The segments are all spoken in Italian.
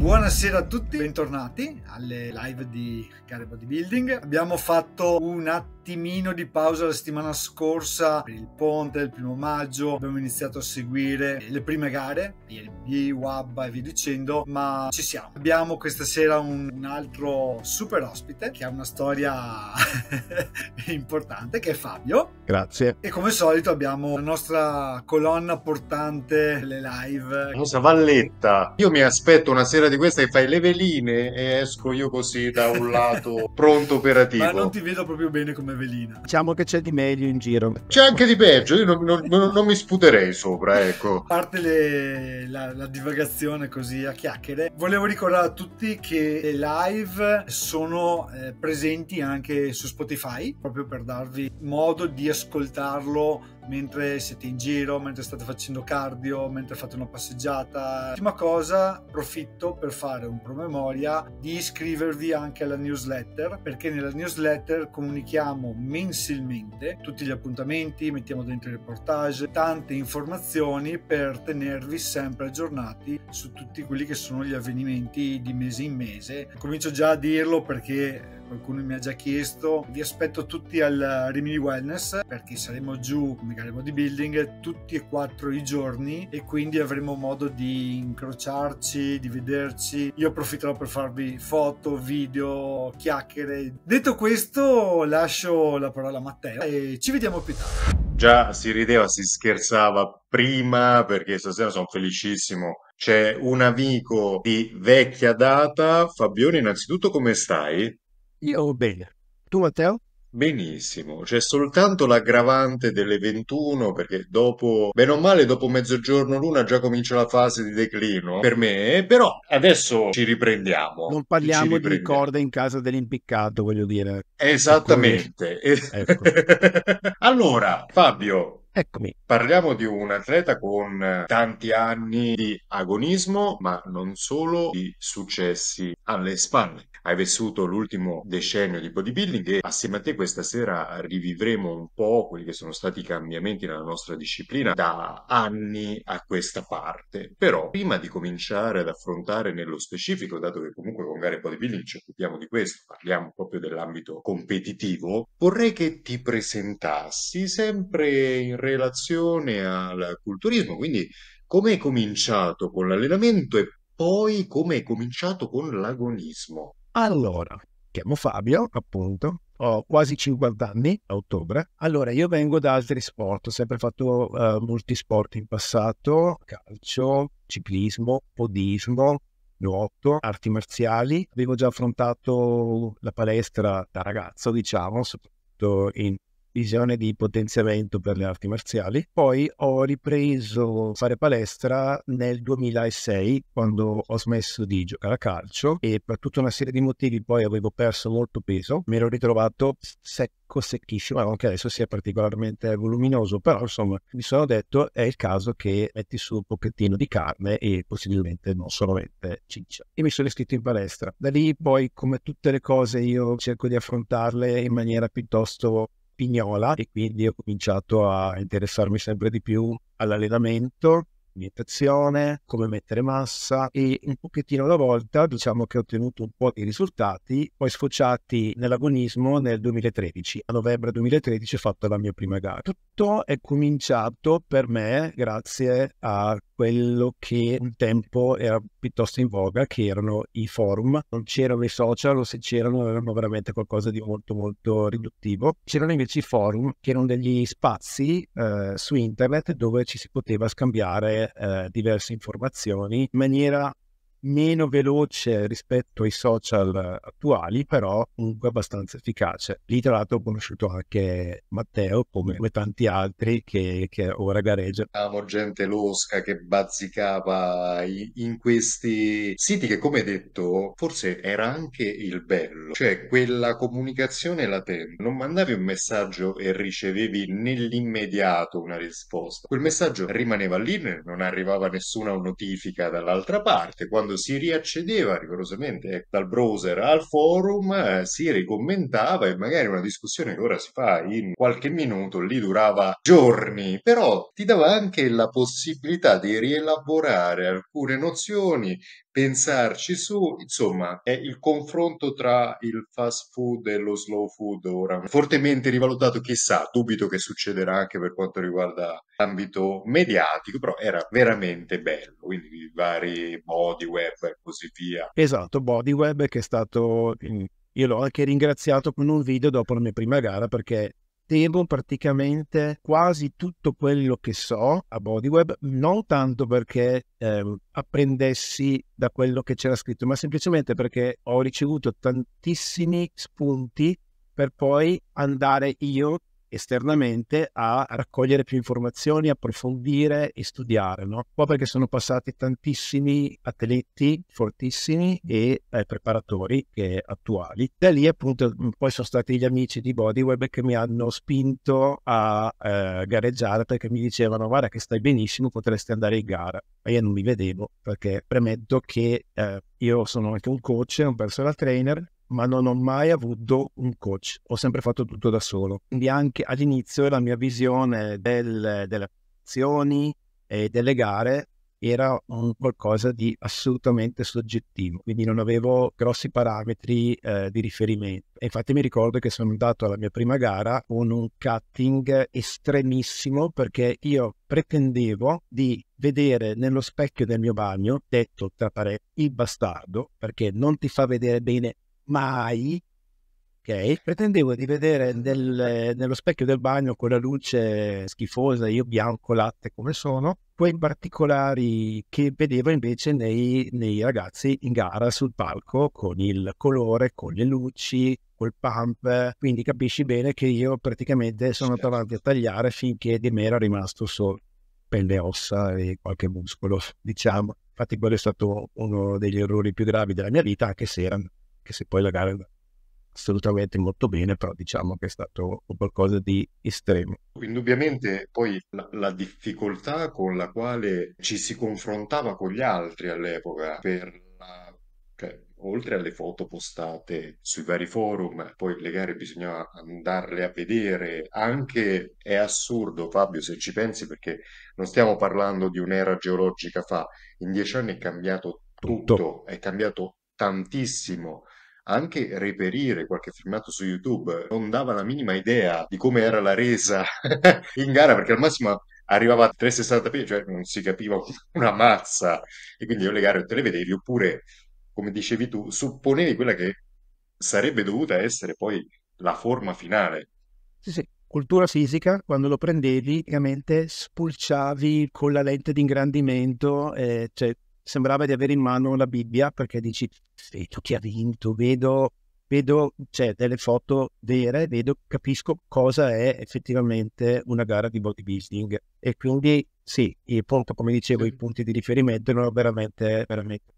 Buonasera a tutti, bentornati alle live di Care Bodybuilding. Abbiamo fatto un attimino di pausa la settimana scorsa per il ponte il primo maggio, abbiamo iniziato a seguire le prime gare, IRB, WAB e via dicendo, ma ci siamo. Abbiamo questa sera un, un altro super ospite che ha una storia importante che è Fabio. Grazie. E come solito abbiamo la nostra colonna portante, le live. La nostra valletta. Io mi aspetto una sera di queste che fai le veline e esco io così da un lato pronto operativo. Ma non ti vedo proprio bene come velina. Diciamo che c'è di meglio in giro. C'è anche di peggio, io non, non, non, non mi sputerei sopra, ecco. A parte le, la, la, divagazione così a chiacchiere, volevo ricordare a tutti che le live sono eh, presenti anche su Spotify, proprio per darvi modo di ascoltarlo mentre siete in giro, mentre state facendo cardio, mentre fate una passeggiata. Prima cosa, approfitto per fare un promemoria di iscrivervi anche alla newsletter, perché nella newsletter comunichiamo mensilmente tutti gli appuntamenti, mettiamo dentro i reportage, tante informazioni per tenervi sempre aggiornati su tutti quelli che sono gli avvenimenti di mese in mese. Comincio già a dirlo perché qualcuno mi ha già chiesto, vi aspetto tutti al Rimini Wellness perché saremo giù, magari bodybuilding, tutti e quattro i giorni e quindi avremo modo di incrociarci, di vederci. Io approfitterò per farvi foto, video, chiacchiere. Detto questo, lascio la parola a Matteo e ci vediamo più tardi. Già si rideva, si scherzava prima perché stasera sono felicissimo. C'è un amico di vecchia data. Fabione, innanzitutto come stai? Io bene. Tu, Matteo? Benissimo, c'è soltanto l'aggravante delle 21 perché dopo, bene o male, dopo mezzogiorno l'una già comincia la fase di declino per me, però adesso ci riprendiamo. Non parliamo ci riprendiamo. di corde in casa dell'impiccato, voglio dire. Esattamente. Ecco. ecco. allora, Fabio, Eccomi. Parliamo di un atleta con tanti anni di agonismo, ma non solo, di successi alle spalle. Hai vissuto l'ultimo decennio di bodybuilding e assieme a te questa sera rivivremo un po' quelli che sono stati i cambiamenti nella nostra disciplina da anni a questa parte. Però prima di cominciare ad affrontare nello specifico, dato che comunque con gare bodybuilding ci occupiamo di questo, parliamo proprio dell'ambito competitivo, vorrei che ti presentassi sempre in relazione al culturismo, quindi come hai cominciato con l'allenamento e poi come hai cominciato con l'agonismo? Allora, chiamo Fabio, appunto, ho quasi 50 anni a ottobre. Allora, io vengo da altri sport, ho sempre fatto uh, molti sport in passato, calcio, ciclismo, podismo, nuoto, arti marziali. Avevo già affrontato la palestra da ragazzo, diciamo, soprattutto in visione di potenziamento per le arti marziali. Poi ho ripreso a fare palestra nel 2006 quando ho smesso di giocare a calcio e per tutta una serie di motivi poi avevo perso molto peso, mi ero ritrovato secco, secchissimo, anche adesso sia particolarmente voluminoso, però insomma mi sono detto è il caso che metti su un pochettino di carne e possibilmente non solamente ciccia. E mi sono iscritto in palestra. Da lì poi come tutte le cose io cerco di affrontarle in maniera piuttosto pignola e quindi ho cominciato a interessarmi sempre di più all'allenamento alimentazione, come mettere massa e un pochettino alla volta diciamo che ho ottenuto un po' di risultati, poi sfociati nell'agonismo nel 2013. A novembre 2013 ho fatto la mia prima gara tutto è cominciato per me grazie a quello che un tempo era piuttosto in voga, che erano i forum. Non c'erano i social, o se c'erano erano veramente qualcosa di molto molto riduttivo. C'erano invece i forum, che erano degli spazi eh, su internet dove ci si poteva scambiare eh, diverse informazioni in maniera meno veloce rispetto ai social attuali, però comunque abbastanza efficace. Lì tra l'altro ho conosciuto anche Matteo, come, come tanti altri che, che ora gareggia. Amo gente losca che bazzicava in questi siti che come detto forse era anche il bello, cioè quella comunicazione latente. Non mandavi un messaggio e ricevevi nell'immediato una risposta. Quel messaggio rimaneva lì, non arrivava nessuna notifica dall'altra parte. Quando ricordo, si riaccedeva rigorosamente eh, dal browser al forum, eh, si ricommentava e magari una discussione che ora si fa in qualche minuto lì durava giorni, però ti dava anche la possibilità di rielaborare alcune nozioni, pensarci su, insomma, è il confronto tra il fast food e lo slow food ora fortemente rivalutato, chissà, dubito che succederà anche per quanto riguarda l'ambito mediatico, però era veramente bello, quindi i vari body web e così via. Esatto, body web che è stato mm, io l'ho anche ringraziato con un video dopo la mia prima gara perché devo praticamente quasi tutto quello che so a Bodyweb, non tanto perché eh, apprendessi da quello che c'era scritto, ma semplicemente perché ho ricevuto tantissimi spunti per poi andare io esternamente a raccogliere più informazioni, approfondire e studiare, no? Poi perché sono passati tantissimi atleti fortissimi e eh, preparatori eh, attuali. Da lì appunto mm, poi sono stati gli amici di Bodyweb che mi hanno spinto a eh, gareggiare perché mi dicevano guarda che stai benissimo, potresti andare in gara, ma io non mi vedevo perché premetto che eh, io sono anche un coach, un personal trainer ma non ho mai avuto un coach, ho sempre fatto tutto da solo. Quindi anche all'inizio la mia visione del, delle azioni e delle gare era un qualcosa di assolutamente soggettivo, quindi non avevo grossi parametri eh, di riferimento. E infatti mi ricordo che sono andato alla mia prima gara con un cutting estremissimo perché io pretendevo di vedere nello specchio del mio bagno, detto tra parentesi, il bastardo, perché non ti fa vedere bene mai, ok, pretendevo di vedere nel, nello specchio del bagno con la luce schifosa, io bianco, latte come sono, quei particolari che vedevo invece nei, nei ragazzi in gara sul palco con il colore, con le luci, col pump, quindi capisci bene che io praticamente sono andato certo. a tagliare finché di me era rimasto solo pelle e ossa e qualche muscolo, diciamo. Infatti quello è stato uno degli errori più gravi della mia vita, anche se erano che se poi la gara è assolutamente molto bene, però diciamo che è stato qualcosa di estremo. Indubbiamente poi la, la, difficoltà con la quale ci si confrontava con gli altri all'epoca per la, cioè, oltre alle foto postate sui vari forum, poi le gare bisognava andarle a vedere, anche è assurdo Fabio se ci pensi perché non stiamo parlando di un'era geologica fa, in dieci anni è cambiato tutto, tutto. è cambiato tantissimo anche reperire qualche filmato su YouTube non dava la minima idea di come era la resa in gara, perché al massimo arrivava a 360p, cioè non si capiva una mazza, e quindi io le gare te le vedevi, oppure, come dicevi tu, supponevi quella che sarebbe dovuta essere poi la forma finale. Sì, sì. Cultura fisica, quando lo prendevi, ovviamente spulciavi con la lente di ingrandimento, eh, cioè sembrava di avere in mano la Bibbia perché dici, vedo chi ha vinto, vedo, vedo cioè, delle foto vere, vedo, capisco cosa è effettivamente una gara di bodybuilding e quindi sì, il punto, come dicevo, i punti di riferimento erano veramente, veramente,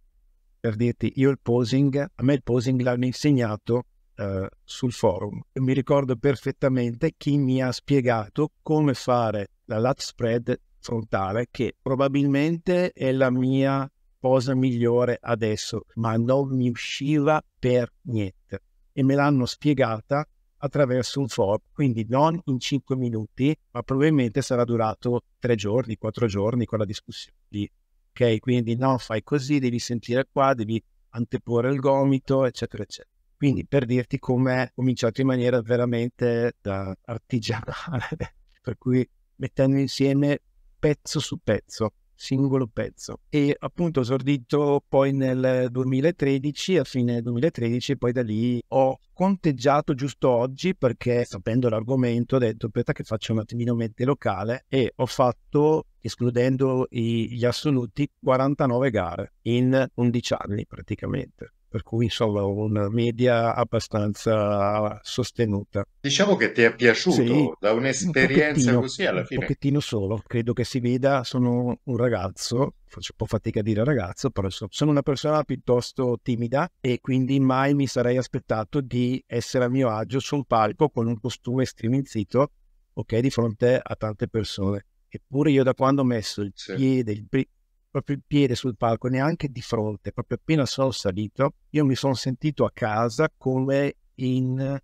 per dirti, io il posing, a me il posing l'hanno insegnato eh, sul forum, io mi ricordo perfettamente chi mi ha spiegato come fare la lat spread frontale che probabilmente è la mia cosa migliore adesso, ma non mi usciva per niente. E me l'hanno spiegata attraverso un forum, quindi non in 5 minuti, ma probabilmente sarà durato 3 giorni, 4 giorni quella discussione lì. Ok, quindi no, fai così, devi sentire qua, devi anteporre il gomito, eccetera, eccetera. Quindi per dirti com'è cominciato in maniera veramente da artigianale, per cui mettendo insieme pezzo su pezzo singolo pezzo e appunto ho esordito poi nel 2013, a fine 2013 poi da lì ho conteggiato giusto oggi perché sapendo l'argomento ho detto aspetta che faccio un attimino mente locale e ho fatto escludendo gli assoluti 49 gare in 11 anni praticamente per cui insomma una media abbastanza sostenuta. Diciamo che ti è piaciuto sì, da un'esperienza un così alla fine? Un pochettino solo, credo che si veda, sono un ragazzo, faccio un po' fatica a dire ragazzo, però sono una persona piuttosto timida e quindi mai mi sarei aspettato di essere a mio agio sul palco con un costume striminzito, ok, di fronte a tante persone. Eppure io da quando ho messo il sì. piede, il, primo proprio il piede sul palco, neanche di fronte, proprio appena sono salito, io mi sono sentito a casa come in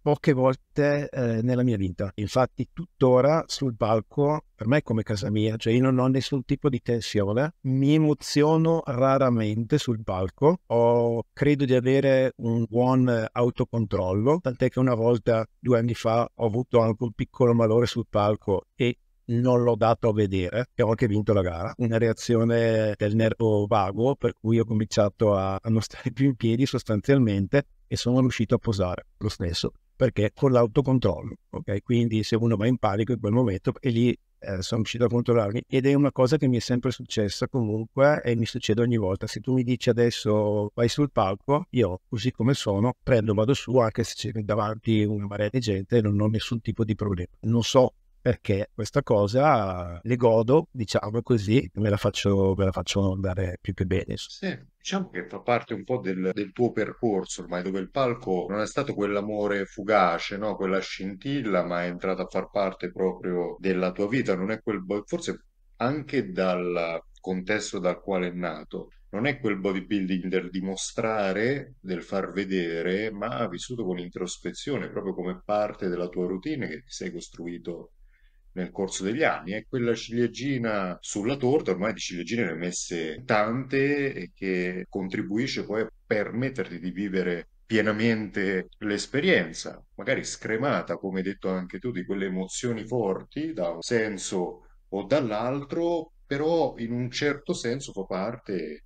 poche volte eh, nella mia vita. Infatti tuttora sul palco per me è come casa mia, cioè io non ho nessun tipo di tensione, mi emoziono raramente sul palco, ho, credo di avere un buon autocontrollo, tant'è che una volta, due anni fa, ho avuto anche un piccolo malore sul palco e non l'ho dato a vedere e ho anche vinto la gara. Mm. Una reazione del nervo vago per cui ho cominciato a non stare più in piedi sostanzialmente e sono riuscito a posare lo stesso perché con l'autocontrollo, ok? Quindi se uno va in panico in quel momento e lì eh, sono riuscito a controllarmi ed è una cosa che mi è sempre successa comunque e mi succede ogni volta. Se tu mi dici adesso vai sul palco, io così come sono prendo, vado su anche se c'è davanti una marea di gente non ho nessun tipo di problema. Non so perché questa cosa le godo, diciamo così, me la faccio, me la faccio andare più che bene. Sì, diciamo che fa parte un po' del, del, tuo percorso ormai, dove il palco non è stato quell'amore fugace, no? quella scintilla, ma è entrato a far parte proprio della tua vita, non è quel... forse anche dal contesto dal quale è nato, non è quel bodybuilding del dimostrare, del far vedere, ma ha vissuto con introspezione, proprio come parte della tua routine che ti sei costruito nel corso degli anni e quella ciliegina sulla torta, ormai di ciliegine ne ho messe tante e che contribuisce poi a permetterti di vivere pienamente l'esperienza, magari scremata, come hai detto anche tu, di quelle emozioni forti da un senso o dall'altro, però in un certo senso fa parte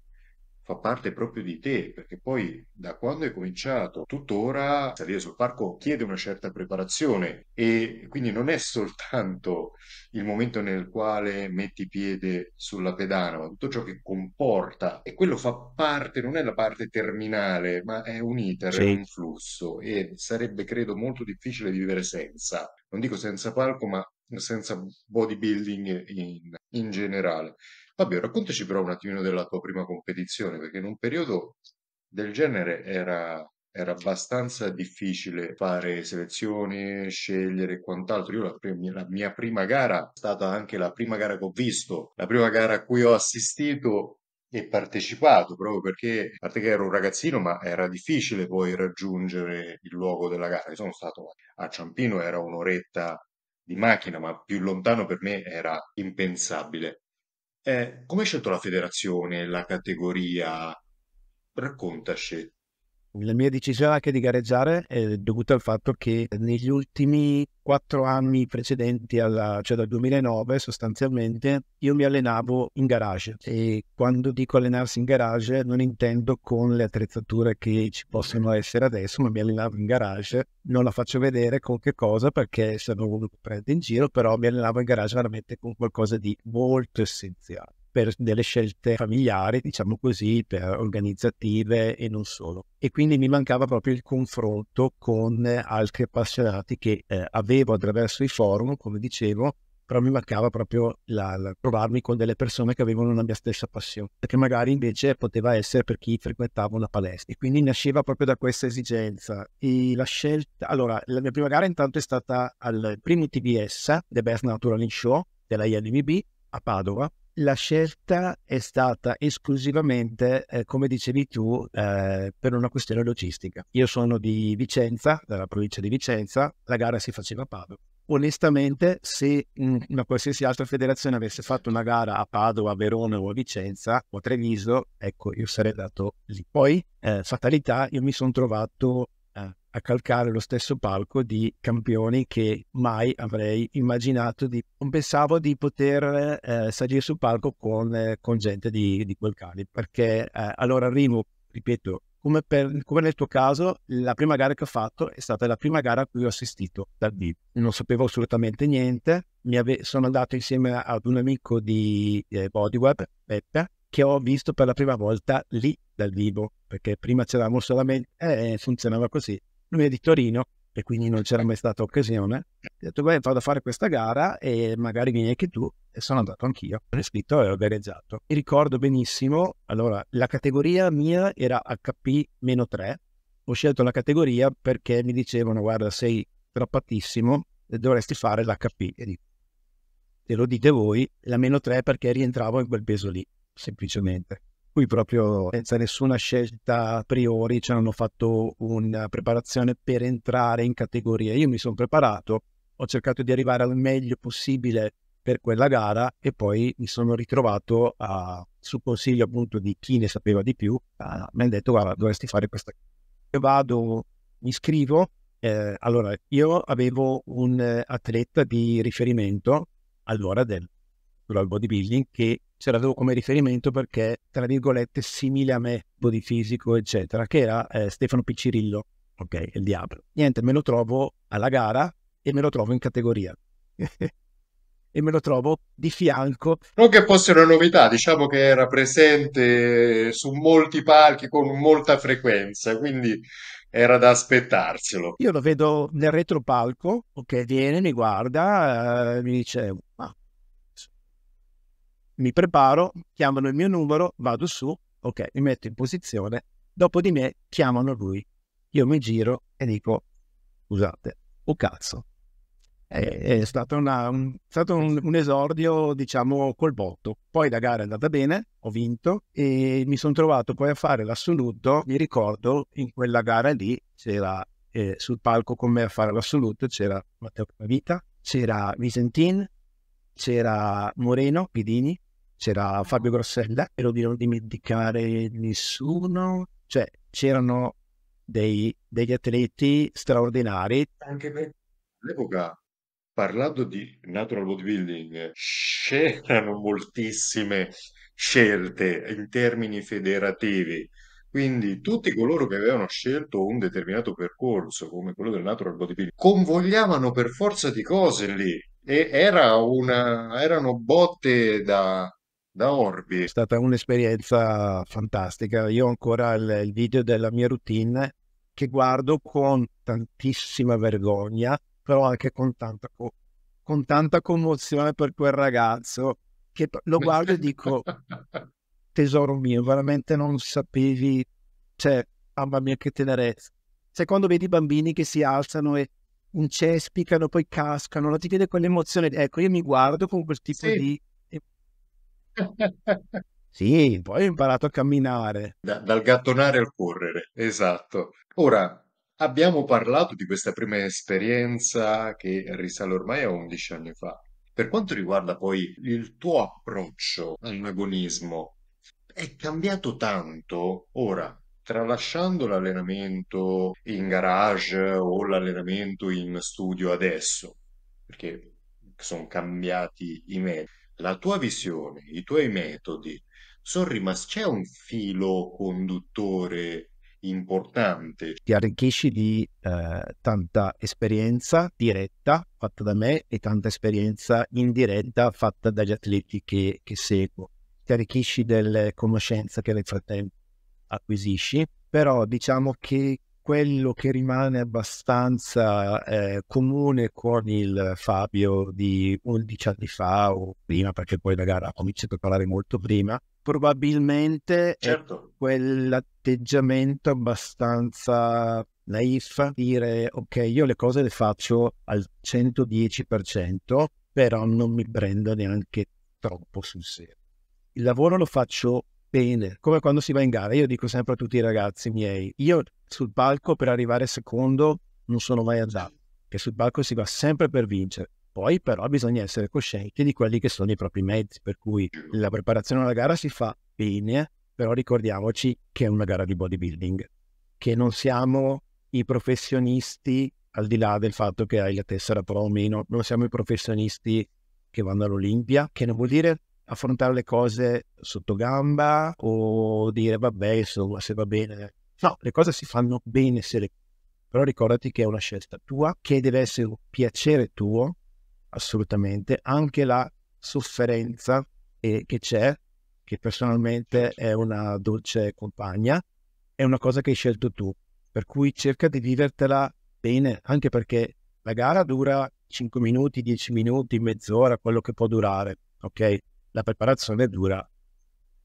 fa parte proprio di te, perché poi da quando hai cominciato tuttora salire sul parco chiede una certa preparazione e quindi non è soltanto il momento nel quale metti piede sulla pedana, ma tutto ciò che comporta e quello fa parte, non è la parte terminale, ma è un iter, sì. è un flusso e sarebbe credo molto difficile vivere senza, non dico senza palco, ma senza bodybuilding in, in generale. Fabio, raccontaci però un attimino della tua prima competizione, perché in un periodo del genere era, era abbastanza difficile fare selezioni, scegliere e quant'altro. Io la, la, mia prima gara è stata anche la prima gara che ho visto, la prima gara a cui ho assistito e partecipato proprio perché, a parte che ero un ragazzino, ma era difficile poi raggiungere il luogo della gara. Io sono stato a Ciampino, era un'oretta di macchina, ma più lontano per me era impensabile. Eh, come hai scelto la federazione, la categoria? Raccontaci. La mia decisione anche di gareggiare è dovuta al fatto che negli ultimi quattro anni precedenti, alla, cioè dal 2009 sostanzialmente, io mi allenavo in garage e quando dico allenarsi in garage non intendo con le attrezzature che ci possono essere adesso, ma mi allenavo in garage, non la faccio vedere con che cosa perché se non lo prende in giro, però mi allenavo in garage veramente con qualcosa di molto essenziale per delle scelte familiari, diciamo così, per organizzative e non solo. E quindi mi mancava proprio il confronto con eh, altri appassionati che eh, avevo attraverso i forum, come dicevo, però mi mancava proprio la, la, trovarmi con delle persone che avevano la mia stessa passione, che magari invece poteva essere per chi frequentava una palestra. E quindi nasceva proprio da questa esigenza. E la scelta, allora, la mia prima gara intanto è stata al primo TBS, The Best Natural in Show, della ILMB, a Padova, la scelta è stata esclusivamente, eh, come dicevi tu, eh, per una questione logistica. Io sono di Vicenza, dalla provincia di Vicenza, la gara si faceva a Padova. Onestamente, se mm, una qualsiasi altra federazione avesse fatto una gara a Padova, a Verona o a Vicenza o a Treviso, ecco, io sarei andato lì. Poi, eh, fatalità, io mi sono trovato a calcare lo stesso palco di campioni che mai avrei immaginato, di, non pensavo di poter eh, salire sul palco con, eh, con gente di, di, quel calibro, perché eh, allora arrivo, ripeto, come, per, come, nel tuo caso, la prima gara che ho fatto è stata la prima gara a cui ho assistito dal vivo. Non sapevo assolutamente niente. Ave- sono andato insieme ad un amico di eh, Bodyweb, Peppe, che ho visto per la prima volta lì dal vivo, perché prima c'eravamo solamente eh, funzionava così. Lui è di Torino e quindi non c'era mai stata occasione. Ho detto, beh, vado a fare questa gara e magari vieni anche tu. E sono andato anch'io, ho iscritto e ho gareggiato. Mi ricordo benissimo, allora, la categoria mia era HP-3. Ho scelto la categoria perché mi dicevano, guarda, sei trappatissimo, dovresti fare l'HP. E dico, te lo dite voi, la meno 3 perché rientravo in quel peso lì semplicemente. Qui proprio senza nessuna scelta a priori ci hanno fatto una preparazione per entrare in categoria. Io mi sono preparato, ho cercato di arrivare al meglio possibile per quella gara e poi mi sono ritrovato a, su consiglio appunto di chi ne sapeva di più, a, mi hanno detto guarda dovresti fare questa cosa. Vado, mi iscrivo, eh, allora io avevo un eh, atleta di riferimento allora del global bodybuilding che ce l'avevo come riferimento perché, tra virgolette, simile a me, di fisico, eccetera, che era eh, Stefano Piccirillo, ok, il diavolo. Niente, me lo trovo alla gara e me lo trovo in categoria. e me lo trovo di fianco. Non che fosse una novità, diciamo che era presente su molti palchi con molta frequenza, quindi era da aspettarselo. Io lo vedo nel retropalco, ok, viene, mi guarda, eh, mi dice, ma mi preparo, chiamano il mio numero, vado su, ok, mi metto in posizione, dopo di me chiamano lui, io mi giro e dico, scusate, oh cazzo. È, è stato, una, un, stato un, un, esordio, diciamo, col botto. Poi la gara è andata bene, ho vinto e mi sono trovato poi a fare l'assoluto. Mi ricordo in quella gara lì c'era eh, sul palco con me a fare l'assoluto c'era Matteo Pavita, c'era Visentin, c'era Moreno Pidini, c'era Fabio Grossella, spero di non dimenticare nessuno, cioè c'erano dei, degli atleti straordinari. Anche per all'epoca, parlando di natural bodybuilding, c'erano moltissime scelte in termini federativi. Quindi tutti coloro che avevano scelto un determinato percorso, come quello del natural bodybuilding, convogliavano per forza di cose lì. E era una, erano botte da, da Orbi. È stata un'esperienza fantastica. Io ho ancora il, il video della mia routine che guardo con tantissima vergogna, però anche con tanta, con tanta commozione per quel ragazzo che lo guardo e dico tesoro mio, veramente non sapevi, cioè, mamma mia che tenerezza. Cioè, quando vedi i bambini che si alzano e incespicano, poi cascano, non ti viene quell'emozione. Ecco, io mi guardo con quel tipo sì. di Sì, poi ho imparato a camminare. Da- dal gattonare al correre, esatto. Ora, abbiamo parlato di questa prima esperienza che risale ormai a 11 anni fa. Per quanto riguarda poi il tuo approccio all'agonismo, è cambiato tanto ora, tralasciando l'allenamento in garage o l'allenamento in studio adesso, perché sono cambiati i metodi la tua visione, i tuoi metodi, sono rimasti, c'è un filo conduttore importante. Ti arricchisci di eh, tanta esperienza diretta fatta da me e tanta esperienza indiretta fatta dagli atleti che, che seguo. Ti arricchisci delle conoscenze che nel frattempo acquisisci, però diciamo che quello che rimane abbastanza eh, comune con il Fabio di 11 anni fa o prima, perché poi la gara ha cominciato a parlare molto prima, probabilmente certo. è quell'atteggiamento abbastanza naif, dire ok, io le cose le faccio al 110%, però non mi prendo neanche troppo sul serio. Il lavoro lo faccio bene, come quando si va in gara. Io dico sempre a tutti i ragazzi miei, io sul palco per arrivare secondo non sono mai andato, che sul palco si va sempre per vincere. Poi però bisogna essere coscienti di quelli che sono i propri mezzi, per cui la preparazione alla gara si fa bene, però ricordiamoci che è una gara di bodybuilding, che non siamo i professionisti, al di là del fatto che hai la tessera pro o meno, non siamo i professionisti che vanno all'Olimpia, che non vuol dire affrontare le cose sotto gamba o dire vabbè, insomma, se va bene. No, le cose si fanno bene se le... Però ricordati che è una scelta tua, che deve essere un piacere tuo, assolutamente, anche la sofferenza eh, che c'è, che personalmente certo. è una dolce compagna, è una cosa che hai scelto tu. Per cui cerca di vivertela bene, anche perché la gara dura 5 minuti, 10 minuti, mezz'ora, quello che può durare, ok? la preparazione dura,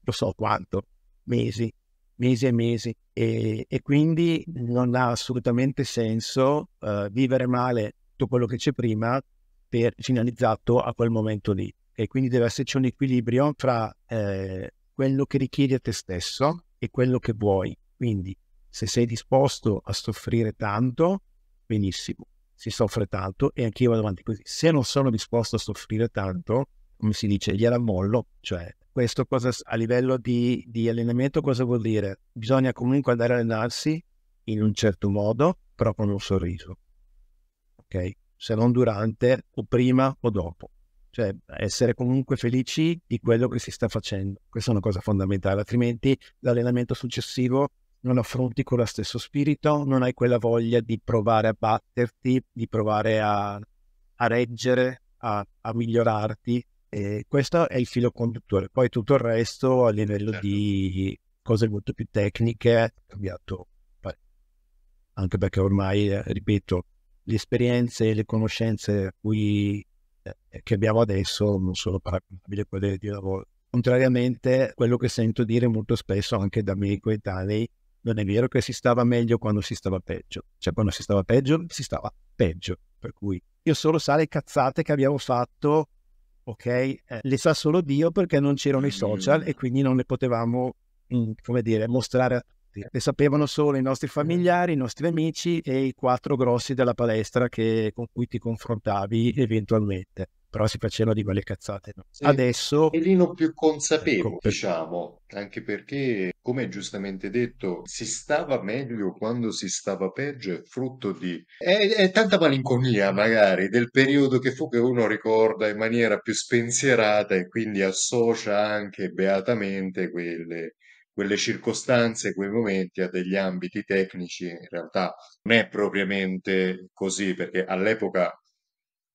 lo so quanto, mesi, mesi e mesi e, e quindi non ha assolutamente senso uh, vivere male tutto quello che c'è prima per, finalizzato a quel momento lì e quindi deve esserci un equilibrio tra eh, quello che richiedi a te stesso e quello che vuoi. Quindi se sei disposto a soffrire tanto, benissimo, si soffre tanto e anch'io vado avanti così. Se non sono disposto a soffrire tanto, come si dice, gliela mollo, cioè questo cosa, a livello di, di, allenamento cosa vuol dire? Bisogna comunque andare a allenarsi in un certo modo, però con un sorriso, ok? Se non durante o prima o dopo, cioè essere comunque felici di quello che si sta facendo, questa è una cosa fondamentale, altrimenti l'allenamento successivo non affronti con lo stesso spirito, non hai quella voglia di provare a batterti, di provare a, a reggere, a, a migliorarti, e ehm, questo è il filo conduttore, poi tutto il resto a livello certo. di cose molto più tecniche è cambiato anche perché ormai, eh, ripeto, le esperienze e le conoscenze cui, eh, che abbiamo adesso non sono paragonabili a quelle di lavoro. Contrariamente, quello che sento dire molto spesso anche da miei coetanei, non è vero che si stava meglio quando si stava peggio. Cioè, quando si stava peggio, si stava peggio. Per cui io solo sa le cazzate che abbiamo fatto ok? Eh, le sa solo Dio perché non c'erano i social e quindi non le potevamo, mm, come dire, mostrare a tutti. Le sapevano solo i nostri certo. familiari, i nostri amici e i quattro grossi della palestra che, con cui ti confrontavi eventualmente però si facevano di quelle cazzate. No? Sì, Adesso... Pelino più consapevole, ecco, per... diciamo, anche perché, come giustamente detto, si stava meglio quando si stava peggio, è frutto di... È, è tanta malinconia, magari, del periodo che fu che uno ricorda in maniera più spensierata e quindi associa anche beatamente quelle quelle circostanze, quei momenti a degli ambiti tecnici, in realtà non è propriamente così, perché all'epoca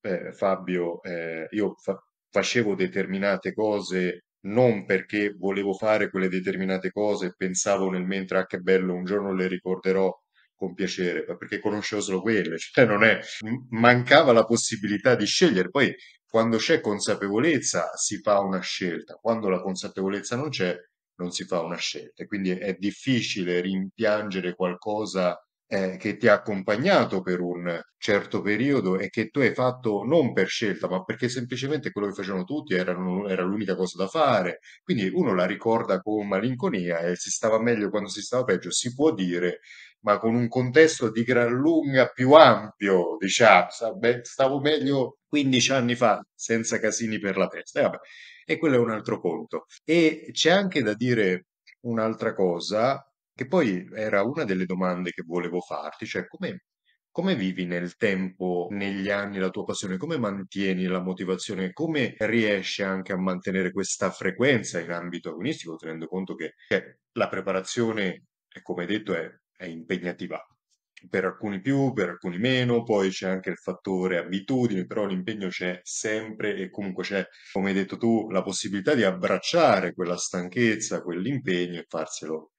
eh, Fabio, eh, io fa- facevo determinate cose non perché volevo fare quelle determinate cose e pensavo nel mentre, ah che bello, un giorno le ricorderò con piacere, ma perché conoscevo solo quelle, cioè non è, mancava la possibilità di scegliere, poi quando c'è consapevolezza si fa una scelta, quando la consapevolezza non c'è non si fa una scelta, quindi è difficile rimpiangere qualcosa eh, che ti ha accompagnato per un certo periodo e che tu hai fatto non per scelta, ma perché semplicemente quello che facevano tutti era, era l'unica cosa da fare. Quindi uno la ricorda con malinconia e si stava meglio quando si stava peggio, si può dire, ma con un contesto di gran lunga più ampio, diciamo, stavo meglio 15 anni fa senza casini per la testa. E, vabbè, e quello è un altro conto. E c'è anche da dire un'altra cosa che poi era una delle domande che volevo farti, cioè come, come vivi nel tempo, negli anni, la tua passione? Come mantieni la motivazione? Come riesci anche a mantenere questa frequenza in ambito agonistico, tenendo conto che eh, la preparazione, come detto, è, è impegnativa? Per alcuni più, per alcuni meno, poi c'è anche il fattore abitudine, però l'impegno c'è sempre e comunque c'è, come hai detto tu, la possibilità di abbracciare quella stanchezza, quell'impegno e farselo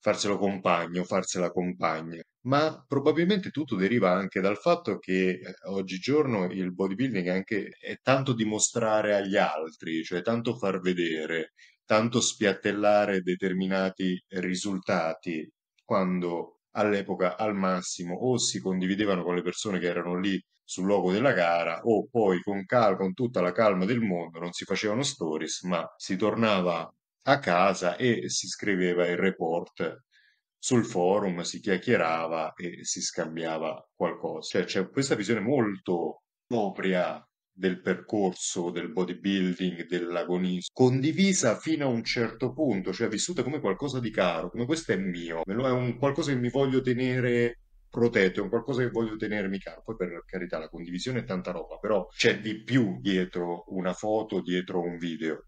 farselo compagno, farsela compagna. Ma probabilmente tutto deriva anche dal fatto che eh, oggigiorno il bodybuilding è, anche, è tanto dimostrare agli altri, cioè tanto far vedere, tanto spiattellare determinati risultati, quando all'epoca al massimo o si condividevano con le persone che erano lì sul luogo della gara o poi con, cal- con tutta la calma del mondo non si facevano stories, ma si tornava a casa e si scriveva il report sul forum, si chiacchierava e si scambiava qualcosa. Cioè c'è questa visione molto propria del percorso del bodybuilding, dell'agonismo, condivisa fino a un certo punto, cioè vissuta come qualcosa di caro, come questo è mio, è un qualcosa che mi voglio tenere protetto, è un qualcosa che voglio tenermi caro. Poi per carità la condivisione è tanta roba, però c'è di più dietro una foto, dietro un video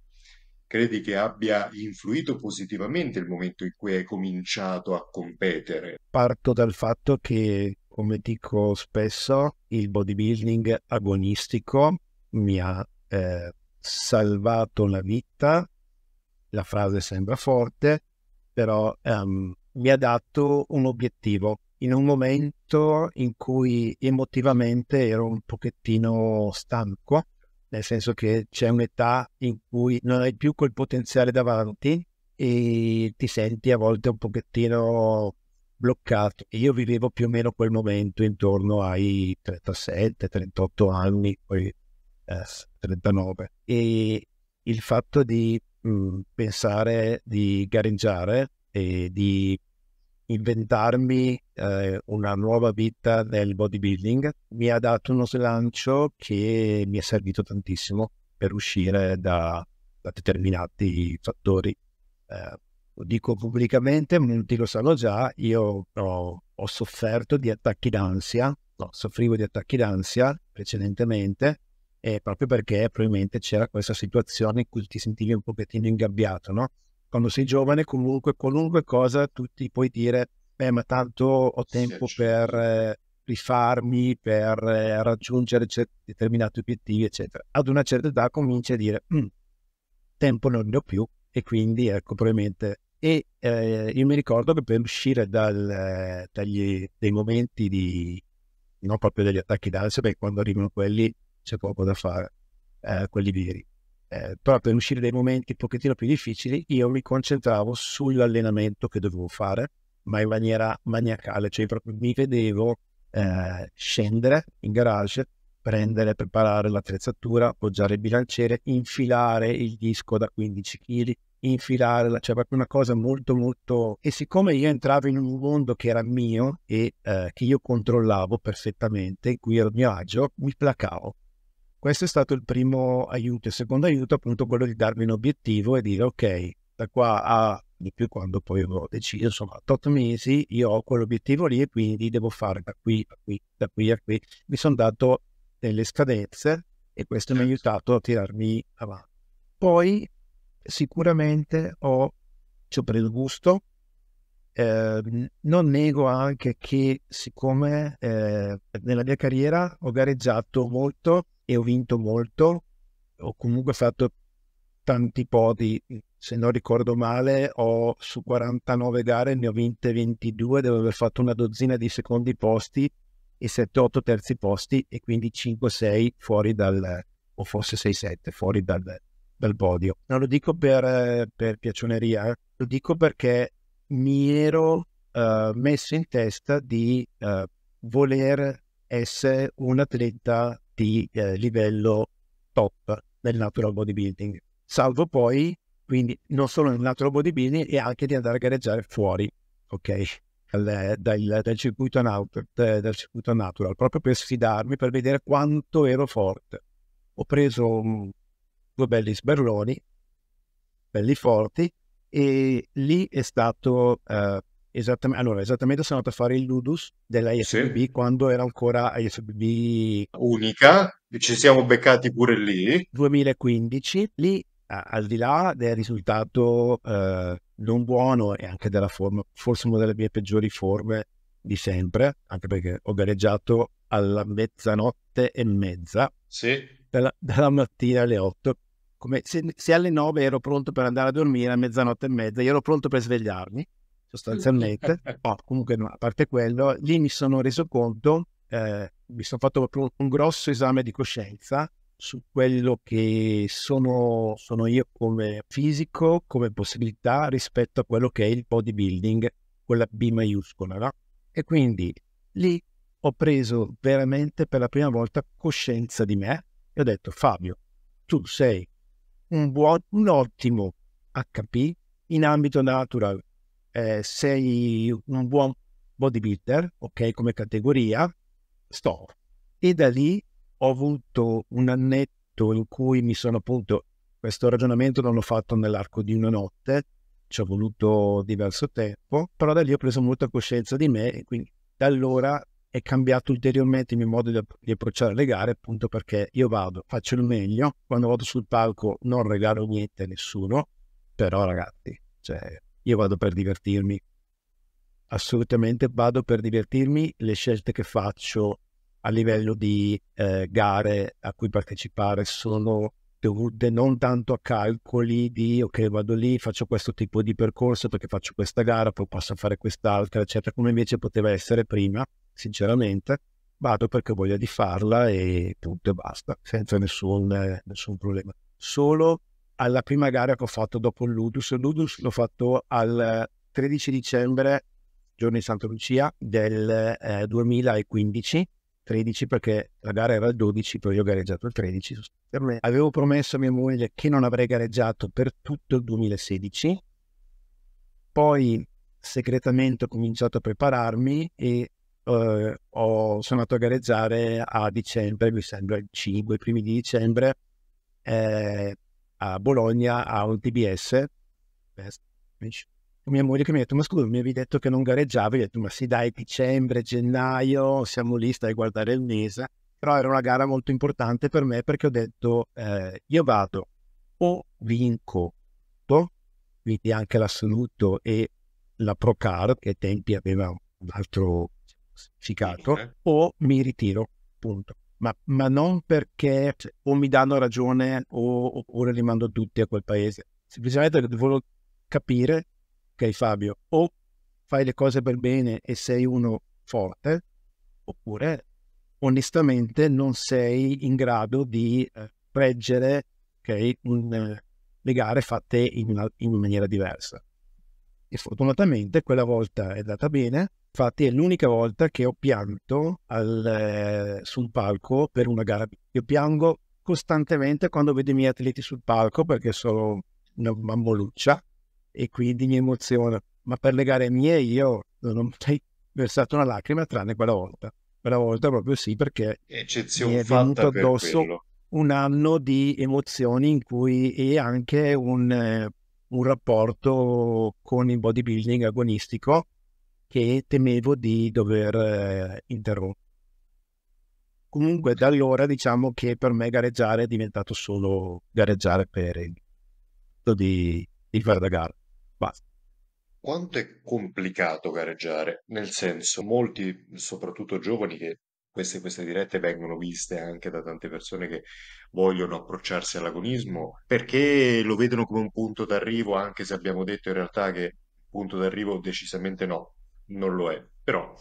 credi che abbia influito positivamente il momento in cui hai cominciato a competere? Parto dal fatto che, come dico spesso, il bodybuilding agonistico mi ha eh, salvato la vita, la frase sembra forte, però um, mi ha dato un obiettivo in un momento in cui emotivamente ero un pochettino stanco nel senso che c'è un'età in cui non hai più quel potenziale davanti e ti senti a volte un pochettino bloccato. Io vivevo più o meno quel momento intorno ai 37-38 anni, poi eh, 39. E il fatto di mh, mm, pensare di gareggiare e di inventarmi eh, una nuova vita nel bodybuilding, mi ha dato uno slancio che mi è servito tantissimo per uscire da, da determinati fattori. Eh, lo dico pubblicamente, molti lo sanno già, io ho, ho sofferto di attacchi d'ansia, no, soffrivo di attacchi d'ansia precedentemente, eh, proprio perché probabilmente c'era questa situazione in cui ti sentivi un pochettino ingabbiato, no? Quando sei giovane comunque qualunque cosa tu ti puoi dire beh, ma tanto ho tempo per eh, rifarmi, per eh, raggiungere certi, determinati obiettivi, eccetera. Ad una certa età comincia a dire, mm, tempo non ne ho più e quindi ecco, probabilmente... E eh, io mi ricordo che per uscire dal, eh, dagli, dai momenti di... non proprio degli attacchi d'ansia, perché quando arrivano quelli c'è poco da fare, eh, quelli veri. Eh, però per uscire dai momenti un pochettino più difficili io mi concentravo sull'allenamento che dovevo fare ma in maniera maniacale, cioè proprio mi vedevo eh, scendere in garage, prendere, preparare l'attrezzatura, poggiare il bilanciere, infilare il disco da 15 kg, infilare, cioè proprio una cosa molto molto... E siccome io entravo in un mondo che era mio e eh, che io controllavo perfettamente, in cui ero a mio agio, mi placavo. Questo è stato il primo aiuto. Il secondo aiuto appunto quello di darmi un obiettivo e dire ok, da qua a di più quando poi ho deciso, insomma, tot mesi io ho quell'obiettivo lì e quindi devo fare da qui a qui, da qui a qui. Mi sono dato delle scadenze e questo mi ha certo. aiutato a tirarmi avanti. Poi sicuramente ho, ci ho preso gusto, eh, non nego anche che siccome eh, nella mia carriera ho gareggiato molto e ho vinto molto, ho comunque fatto tanti podi se non ricordo male, ho su 49 gare ne ho vinte 22, devo aver fatto una dozzina di secondi posti e 7-8 terzi posti e quindi 5-6 fuori dal, o forse 6-7 fuori dal, dal podio. Non lo dico per, per piacioneria, eh. lo dico perché mi ero uh, messo in testa di uh, voler essere un atleta di uh, livello top nel natural bodybuilding, salvo poi quindi non solo nel lato bodybuilding e anche di andare a gareggiare fuori, ok? Dal, dal, dal, circuito natural, dal, circuito natural, proprio per sfidarmi, per vedere quanto ero forte. Ho preso mm, due belli sberloni, belli forti, e lì è stato uh, eh, esattamente, allora, esattamente sono andato a fare il Ludus della IFBB sì. quando era ancora IFBB unica, ci siamo beccati pure lì. 2015, lì al di là del risultato eh, non buono e anche della forma, forse una delle mie peggiori forme di sempre, anche perché ho gareggiato alla mezzanotte e mezza, sì. dalla, dalla, mattina alle 8. Come se, se, alle 9 ero pronto per andare a dormire, a mezzanotte e mezza, io ero pronto per svegliarmi, sostanzialmente. oh, comunque, no, a parte quello, lì mi sono reso conto, eh, mi sono fatto proprio un grosso esame di coscienza su quello che sono, sono io come fisico, come possibilità rispetto a quello che è il bodybuilding con la B maiuscola, no? E quindi lì ho preso veramente per la prima volta coscienza di me e ho detto Fabio, tu sei un buon, un ottimo HP in ambito natural, eh, sei un buon bodybuilder, ok, come categoria, sto. E da lì ho avuto un annetto in cui mi sono appunto, questo ragionamento non l'ho fatto nell'arco di una notte, ci è voluto diverso tempo, però da lì ho preso molta coscienza di me e quindi da allora è cambiato ulteriormente il mio modo di, di, approcciare le gare, appunto perché io vado, faccio il meglio, quando vado sul palco non regalo niente a nessuno, però ragazzi, cioè, io vado per divertirmi, assolutamente vado per divertirmi, le scelte che faccio a livello di eh, gare a cui partecipare sono dovute non tanto a calcoli di ok vado lì, faccio questo tipo di percorso perché faccio questa gara, poi posso fare quest'altra, eccetera, come invece poteva essere prima, sinceramente. Vado perché ho voglia di farla e punto e basta, senza nessun, nessun problema. Solo alla prima gara che ho fatto dopo Ludus, Ludus l'ho fatto al 13 dicembre, giorno di Santa Lucia del eh, 2015 13 perché la gara era il 12, poi io ho gareggiato il 13. Avevo promesso a mia moglie che non avrei gareggiato per tutto il 2016, poi segretamente ho cominciato a prepararmi e eh, ho, sono andato a gareggiare a dicembre, mi sembra il 5, i primi di dicembre, eh, a Bologna a un TBS. Best mia moglie che mi ha detto ma scusa mi avevi detto che non gareggiavi gli ho detto ma sì dai dicembre gennaio siamo lì stai a guardare il mese però era una gara molto importante per me perché ho detto eh, io vado o vinco tutto quindi anche l'assoluto e la pro card che ai tempi aveva un altro significato o mi ritiro punto ma, ma non perché cioè, o mi danno ragione o, o, o mando tutti a quel paese semplicemente volevo capire ok Fabio, o fai le cose per bene e sei uno forte, oppure onestamente non sei in grado di eh, reggere okay, un, eh, le gare fatte in, una, in maniera diversa. E fortunatamente quella volta è andata bene, infatti è l'unica volta che ho pianto al, eh, sul palco per una gara. Io piango costantemente quando vedo i miei atleti sul palco perché sono una bamboluccia e quindi mi emoziona. Ma per le gare mie io non ho mai versato una lacrima tranne quella volta. Quella volta proprio sì perché Eccezione mi è venuto addosso un anno di emozioni in cui e anche un, eh, un rapporto con il bodybuilding agonistico che temevo di dover eh, interrompere. Comunque da allora diciamo che per me gareggiare è diventato solo gareggiare per il di, di fare da gara. Quanto è complicato gareggiare? Nel senso, molti, soprattutto giovani, che queste, queste dirette vengono viste anche da tante persone che vogliono approcciarsi all'agonismo perché lo vedono come un punto d'arrivo, anche se abbiamo detto in realtà che punto d'arrivo decisamente no, non lo è. Però,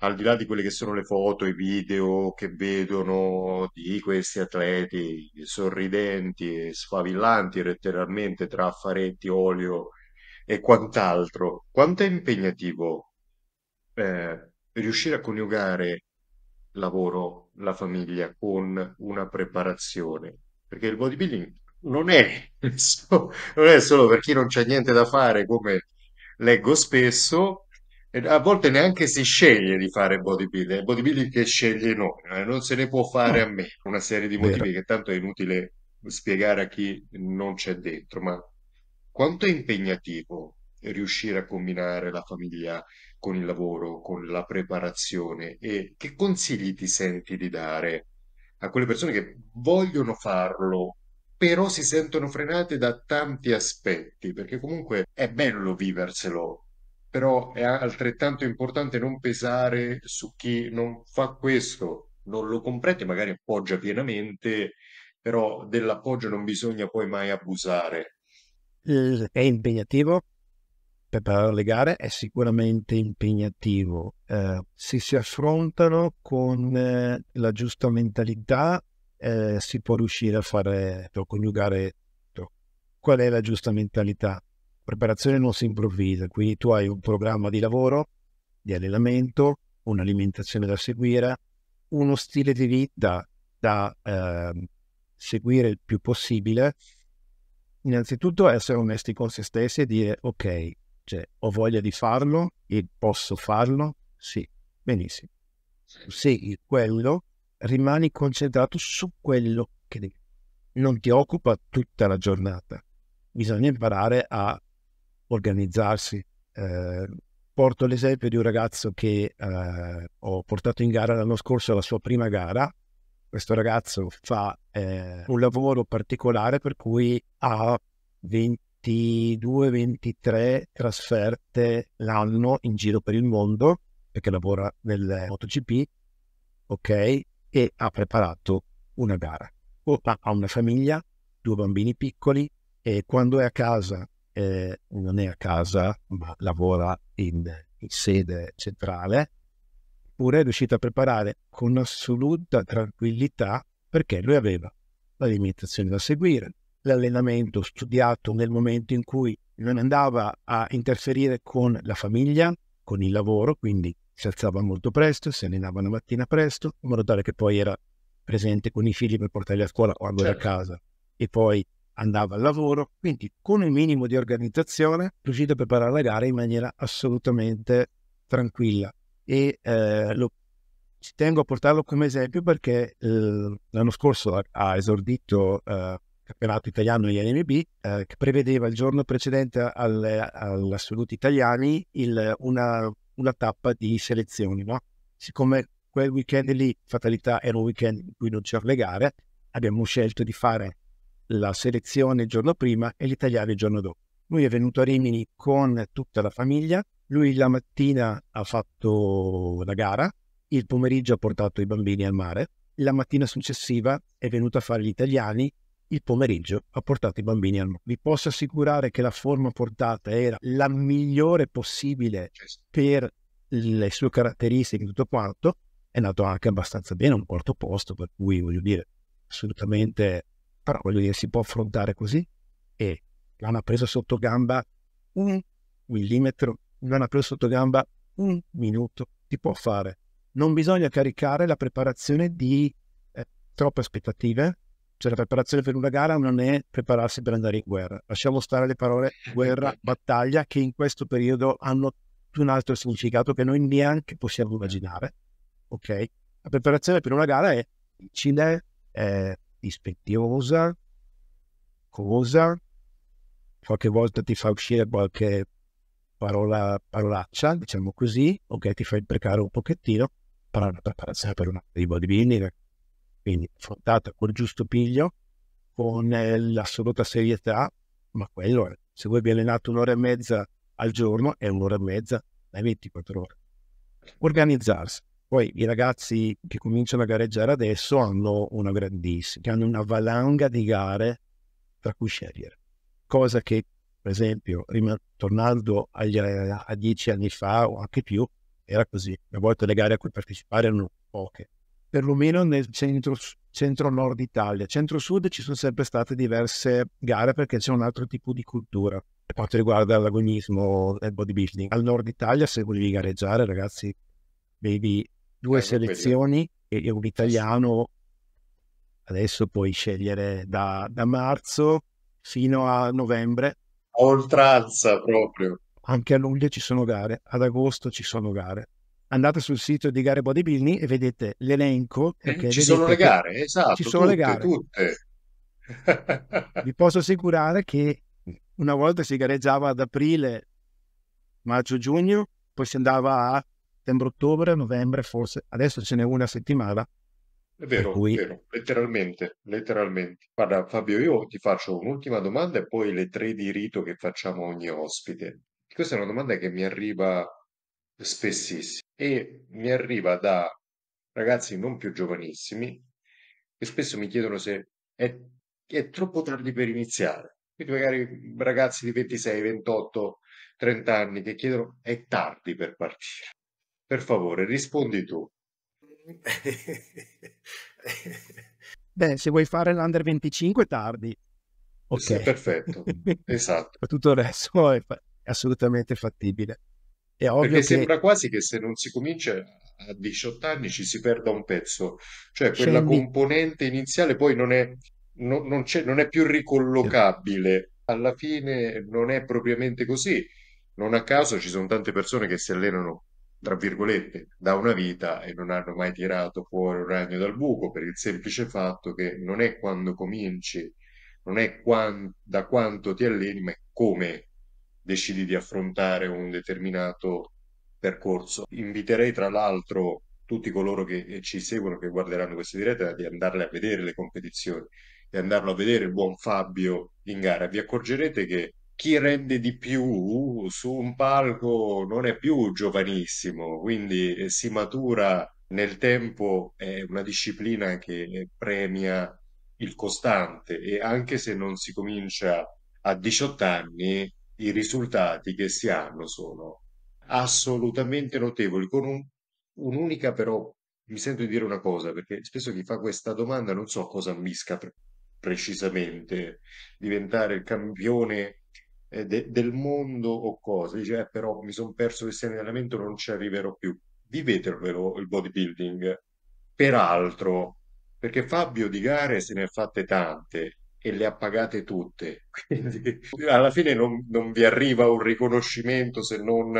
al di là di quelle che sono le foto, i video che vedono di questi atleti sorridenti e sfavillanti letteralmente tra affaretti, olio e quant'altro, quanto è impegnativo eh, riuscire a coniugare lavoro, la famiglia con una preparazione? Perché il bodybuilding non è, non è solo per chi non c'ha niente da fare, come leggo spesso, e a volte neanche si sceglie di fare bodybuilding, è bodybuilding che sceglie noi, eh, non se ne può fare a meno, una serie di motivi Vero. che tanto è inutile spiegare a chi non c'è dentro, ma quanto è impegnativo riuscire a combinare la famiglia con il lavoro, con la preparazione e che consigli ti senti di dare a quelle persone che vogliono farlo, però si sentono frenate da tanti aspetti, perché comunque è bello viverselo, però è altrettanto importante non pesare su chi non fa questo, non lo comprende, magari appoggia pienamente, però dell'appoggio non bisogna poi mai abusare è impegnativo preparare le gare è sicuramente impegnativo. Eh, se si affrontano con eh, la giusta mentalità, eh, si può riuscire a fare, a coniugare tutto. Qual è la giusta mentalità? Preparazione non si improvvisa, quindi tu hai un programma di lavoro, di allenamento, un'alimentazione da seguire, uno stile di vita da ehm, seguire il più possibile innanzitutto essere onesti con se stessi e dire ok, cioè, ho voglia di farlo e posso farlo? Sì, benissimo. Segui quello, rimani concentrato su quello che devi. Non ti occupa tutta la giornata. Bisogna imparare a organizzarsi. Eh, porto l'esempio di un ragazzo che eh, ho portato in gara l'anno scorso la sua prima gara questo ragazzo fa eh, un lavoro particolare per cui ha 22-23 trasferte l'anno in giro per il mondo perché lavora nel MotoGP, ok? E ha preparato una gara. Oh, ha una famiglia, due bambini piccoli e quando è a casa, eh, non è a casa, ma lavora in, in sede centrale, eppure è riuscito a preparare con assoluta tranquillità perché lui aveva l'alimentazione da seguire, l'allenamento studiato nel momento in cui non andava a interferire con la famiglia, con il lavoro, quindi si alzava molto presto, si allenava la mattina presto, in modo tale che poi era presente con i figli per portarli a scuola o a certo. casa e poi andava al lavoro. Quindi con il minimo di organizzazione riuscito a preparare la gara in maniera assolutamente tranquilla e eh, lo, ci tengo a portarlo come esempio perché eh, l'anno scorso ha, ha esordito eh, campionato italiano INMB eh, che prevedeva il giorno precedente all'assoluto italiani il, una, una, tappa di selezioni. No? Siccome quel weekend lì, fatalità, era un weekend in cui non c'erano le gare, abbiamo scelto di fare la selezione il giorno prima e l'italiano il giorno dopo. Lui è venuto a Rimini con tutta la famiglia, lui la mattina ha fatto la gara, il pomeriggio ha portato i bambini al mare, la mattina successiva è venuto a fare gli italiani, il pomeriggio ha portato i bambini al mare. Vi posso assicurare che la forma portata era la migliore possibile per le sue caratteristiche e tutto quanto, è nato anche abbastanza bene, un quarto posto, per cui voglio dire, assolutamente, però voglio dire, si può affrontare così e l'hanno presa sotto gamba un millimetro una presa sotto gamba un minuto ti può fare. Non bisogna caricare la preparazione di eh, troppe aspettative, cioè la preparazione per una gara non è prepararsi per andare in guerra. Lasciamo stare le parole guerra, battaglia, che in questo periodo hanno un altro significato che noi neanche possiamo immaginare. Ok? La preparazione per una gara è difficile, è dispendiosa, cosa, qualche volta ti fa uscire qualche parola, parolaccia, diciamo così, ok, ti fai imprecare un pochettino, però è una preparazione per un atto di bodybuilding, quindi affrontata col giusto piglio, con eh, l'assoluta serietà, ma quello è, se voi vi allenate un'ora e mezza al giorno, è un'ora e mezza dai 24 ore. Organizzarsi. Poi i ragazzi che cominciano a gareggiare adesso hanno una grandissima, hanno una valanga di gare tra cui scegliere, cosa che per esempio, tornando agli, a dieci anni fa o anche più, era così. A volte le gare a cui partecipare erano poche, perlomeno nel centro, centro-nord Italia. Centro-sud ci sono sempre state diverse gare perché c'è un altro tipo di cultura per quanto riguarda l'agonismo e il bodybuilding. Al nord Italia, se volevi gareggiare, ragazzi, avevi due eh, selezioni e un italiano adesso puoi scegliere da, da marzo fino a novembre oltranza proprio. Anche a luglio ci sono gare, ad agosto ci sono gare. Andate sul sito di Gare Bodybuilding e vedete l'elenco. Eh, ci sono le gare, esatto. Ci sono tutte, le gare. Tutte. Vi posso assicurare che una volta si gareggiava ad aprile, maggio, giugno, poi si andava a settembre, ottobre, novembre, forse adesso ce n'è una settimana è vero, cui... è vero, letteralmente, letteralmente. Guarda, Fabio, io ti faccio un'ultima domanda e poi le tre di rito che facciamo a ogni ospite. Questa è una domanda che mi arriva spessissimo e mi arriva da ragazzi non più giovanissimi che spesso mi chiedono se è, è troppo tardi per iniziare. Quindi magari ragazzi di 26, 28, 30 anni che chiedono è tardi per partire. Per favore, rispondi tu. Beh, se vuoi fare l'under 25 tardi. Ok, sì, perfetto. esatto. Tutto il resto è assolutamente fattibile. È ovvio Perché che... sembra quasi che se non si comincia a 18 anni ci si perda un pezzo, cioè quella Scendi. componente iniziale poi non è, non, non, non è più ricollocabile. Alla fine non è propriamente così. Non a caso ci sono tante persone che si allenano tra virgolette, da una vita e non hanno mai tirato fuori un ragno dal buco per il semplice fatto che non è quando cominci, non è quando, da quanto ti alleni, ma è come decidi di affrontare un determinato percorso. Inviterei tra l'altro tutti coloro che eh, ci seguono, che guarderanno questa diretta, di andarle a vedere le competizioni, e andarlo a vedere il buon Fabio in gara. Vi accorgerete che chi rende di più su un palco non è più giovanissimo, quindi eh, si matura nel tempo, è una disciplina che premia il costante e anche se non si comincia a 18 anni, i risultati che si hanno sono assolutamente notevoli, con un, un'unica però, mi sento di dire una cosa, perché spesso chi fa questa domanda non so cosa ambisca precisamente, diventare il campione eh, de, del mondo o cose, dice eh, però mi sono perso il seme di allenamento, non ci arriverò più. Vivetevelo il bodybuilding, peraltro, perché Fabio di gare se ne ha fatte tante e le ha pagate tutte, quindi alla fine non, non vi arriva un riconoscimento se non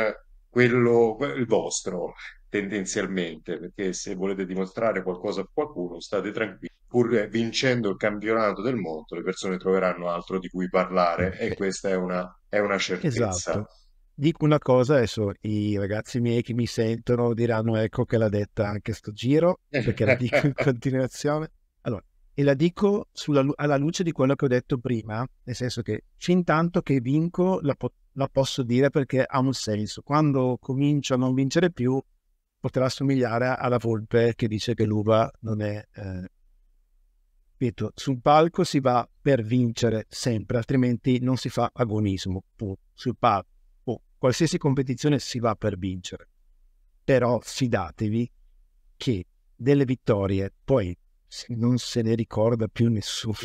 quello, il vostro tendenzialmente, perché se volete dimostrare qualcosa a qualcuno state tranquilli pur eh, vincendo il campionato del mondo, le persone troveranno altro di cui parlare e eh. questa è una, è una certezza. Esatto. Dico una cosa adesso, i ragazzi miei che mi sentono diranno ecco che l'ha detta anche sto giro, perché la dico in continuazione. Allora, e la dico sulla, alla luce di quello che ho detto prima, nel senso che fin tanto che vinco la, po- la posso dire perché ha un senso. Quando comincio a non vincere più, potrà somigliare alla volpe che dice che l'uva non è eh, ripeto, sul palco si va per vincere sempre, altrimenti non si fa agonismo. Sul palco, oh, qualsiasi competizione si va per vincere. Però fidatevi che delle vittorie poi non se ne ricorda più nessuno.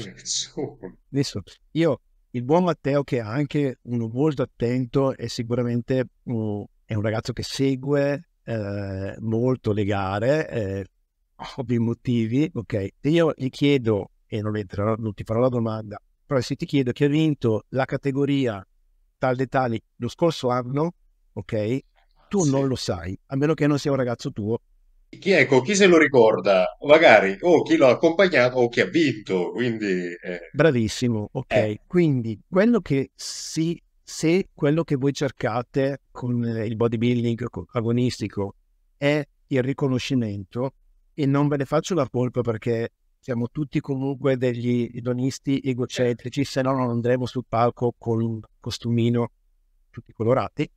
nessuno. Io, il buon Matteo, che è anche uno molto attento è sicuramente uh, è un ragazzo che segue eh, molto le gare, eh, ovvi motivi, ok, se io gli chiedo, e non, entrerò, non ti farò la domanda, però se ti chiedo chi ha vinto la categoria tal dettagli lo scorso anno, ok, tu sì. non lo sai, a meno che non sia un ragazzo tuo. Chi, ecco, chi se lo ricorda, magari, o oh, chi l'ha accompagnato o oh, chi ha vinto, quindi... Eh. Bravissimo, ok. Eh. Quindi quello che si se quello che voi cercate con il bodybuilding agonistico è il riconoscimento, e non ve ne faccio la colpa perché siamo tutti comunque degli idonisti egocentrici, se no non andremo sul palco con un costumino tutti colorati,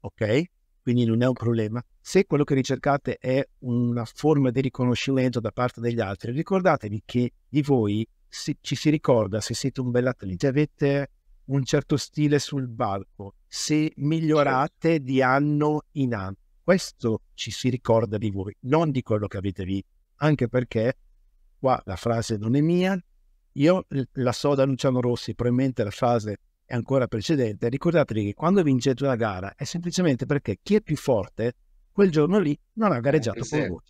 ok? Quindi non è un problema. Se quello che ricercate è una forma di riconoscimento da parte degli altri, ricordatevi che di voi si, ci si ricorda se siete un bel atleta, avete un certo stile sul palco, se migliorate certo. di anno in anno. Questo ci si ricorda di voi, non di quello che avete visto, anche perché qua la frase non è mia, io la so da Luciano Rossi, probabilmente la frase è ancora precedente, ricordatevi che quando vincete una gara è semplicemente perché chi è più forte quel giorno lì non ha gareggiato con voi.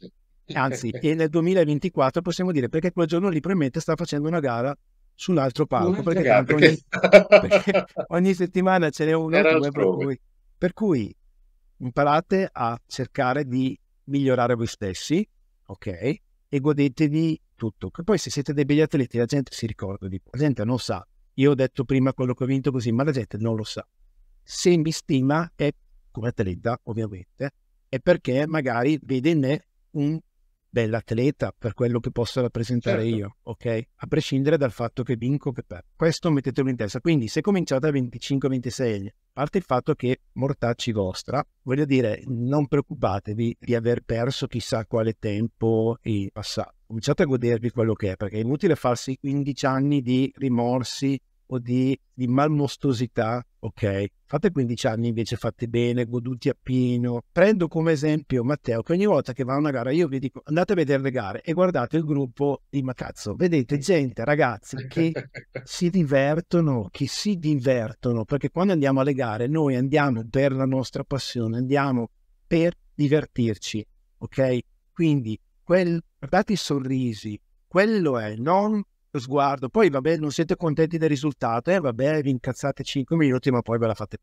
Esatto. Anzi, e nel 2024 possiamo dire perché quel giorno lì probabilmente sta facendo una gara su un altro palco, perché, gara, perché... Ogni, perché ogni, settimana ce n'è uno o due per cui, per cui imparate a cercare di migliorare voi stessi, ok? E godetevi tutto. Che poi se siete dei begli atleti la gente si ricorda di la gente non sa. Io ho detto prima quello che ho vinto così, ma la gente non lo sa. Se mi stima è come atleta, ovviamente, è perché magari vede in me un dell'atleta per quello che posso rappresentare certo. io, ok? A prescindere dal fatto che vinco o che perdo. Questo mettetelo in testa. Quindi se cominciate a 25-26, a parte il fatto che mortacci vostra, voglio dire, non preoccupatevi di aver perso chissà quale tempo in passato. Cominciate a godervi quello che è, perché è inutile farsi 15 anni di rimorsi o di, di malmostosità ok? Fate 15 anni invece fatti bene, goduti a pieno. Prendo come esempio Matteo che ogni volta che va a una gara io vi dico andate a vedere le gare e guardate il gruppo di Macazzo, vedete gente, ragazzi che si divertono, che si divertono, perché quando andiamo alle gare noi andiamo per la nostra passione, andiamo per divertirci, ok? Quindi quel, guardate i sorrisi, quello è, non lo sguardo. Poi, vabbè, non siete contenti del risultato, eh, vabbè, vi incazzate 5 minuti, ma poi ve la fate.